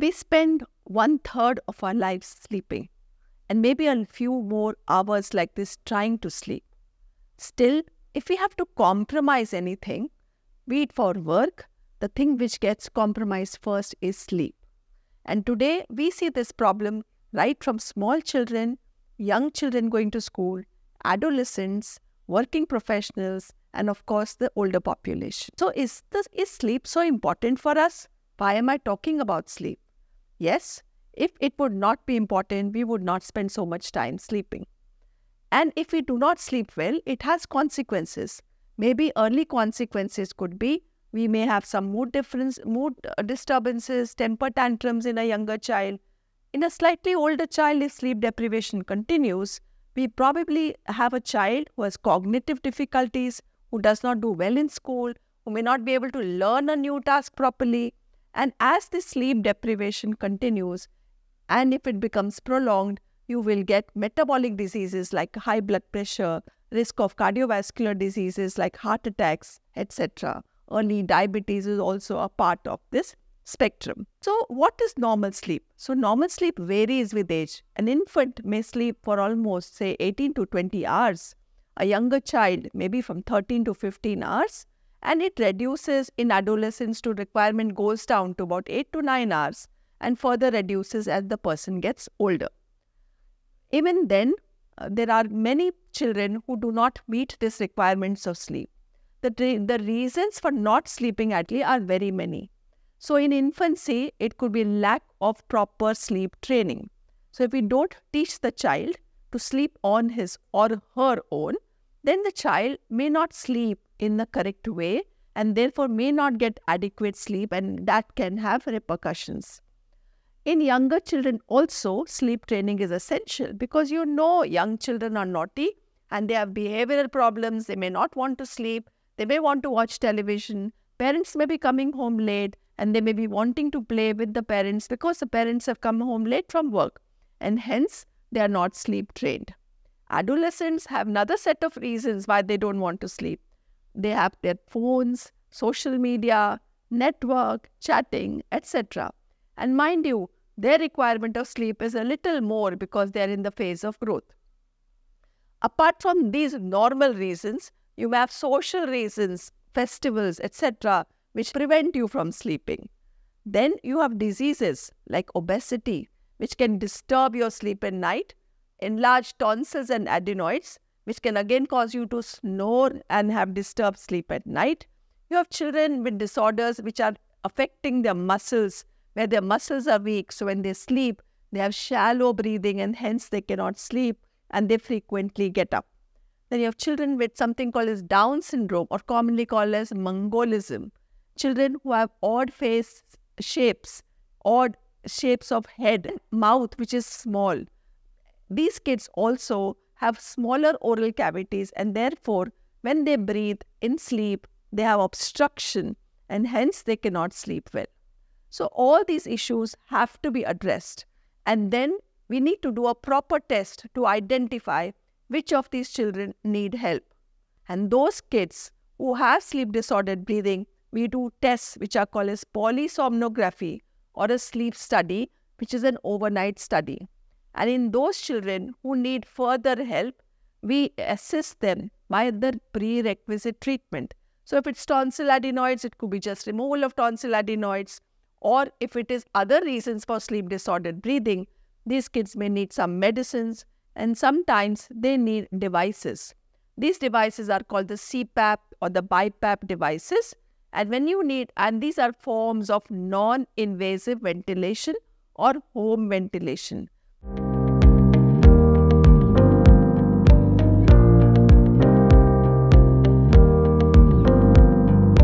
We spend one third of our lives sleeping and maybe a few more hours like this trying to sleep. Still, if we have to compromise anything, be it for work, the thing which gets compromised first is sleep. And today we see this problem right from small children, young children going to school, adolescents, working professionals, and of course the older population. So is this is sleep so important for us? Why am I talking about sleep? Yes, if it would not be important, we would not spend so much time sleeping. And if we do not sleep well, it has consequences. Maybe early consequences could be we may have some mood difference, mood uh, disturbances, temper tantrums in a younger child. In a slightly older child, if sleep deprivation continues, we probably have a child who has cognitive difficulties, who does not do well in school, who may not be able to learn a new task properly, and as this sleep deprivation continues, and if it becomes prolonged, you will get metabolic diseases like high blood pressure, risk of cardiovascular diseases like heart attacks, etc. Early diabetes is also a part of this spectrum. So, what is normal sleep? So, normal sleep varies with age. An infant may sleep for almost, say, 18 to 20 hours. A younger child, maybe from 13 to 15 hours and it reduces in adolescence to requirement goes down to about 8 to 9 hours and further reduces as the person gets older. Even then, uh, there are many children who do not meet these requirements of sleep. The, the reasons for not sleeping early are very many. So in infancy, it could be lack of proper sleep training. So if we don't teach the child to sleep on his or her own, then the child may not sleep in the correct way and therefore may not get adequate sleep and that can have repercussions. In younger children also, sleep training is essential because you know young children are naughty and they have behavioral problems, they may not want to sleep, they may want to watch television, parents may be coming home late and they may be wanting to play with the parents because the parents have come home late from work and hence they are not sleep trained. Adolescents have another set of reasons why they don't want to sleep. They have their phones, social media, network, chatting, etc. And mind you, their requirement of sleep is a little more because they are in the phase of growth. Apart from these normal reasons, you may have social reasons, festivals, etc., which prevent you from sleeping. Then you have diseases like obesity, which can disturb your sleep at night enlarged tonsils and adenoids, which can again cause you to snore and have disturbed sleep at night. You have children with disorders which are affecting their muscles, where their muscles are weak. So when they sleep, they have shallow breathing and hence they cannot sleep and they frequently get up. Then you have children with something called as Down syndrome or commonly called as Mongolism. Children who have odd face shapes, odd shapes of head, mouth which is small, these kids also have smaller oral cavities and therefore when they breathe in sleep, they have obstruction and hence they cannot sleep well. So all these issues have to be addressed and then we need to do a proper test to identify which of these children need help. And those kids who have sleep disordered breathing, we do tests which are called as polysomnography or a sleep study, which is an overnight study. And in those children who need further help, we assist them by the prerequisite treatment. So if it's tonsil adenoids, it could be just removal of tonsil adenoids. Or if it is other reasons for sleep disordered breathing, these kids may need some medicines and sometimes they need devices. These devices are called the CPAP or the BiPAP devices. And when you need, and these are forms of non-invasive ventilation or home ventilation.